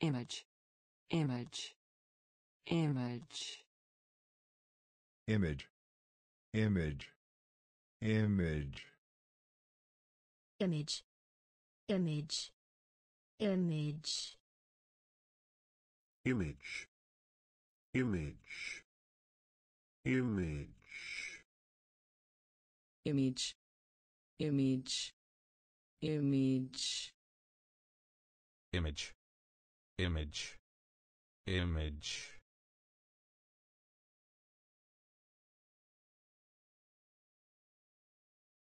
image image image image image image image image image image image image image image image image image image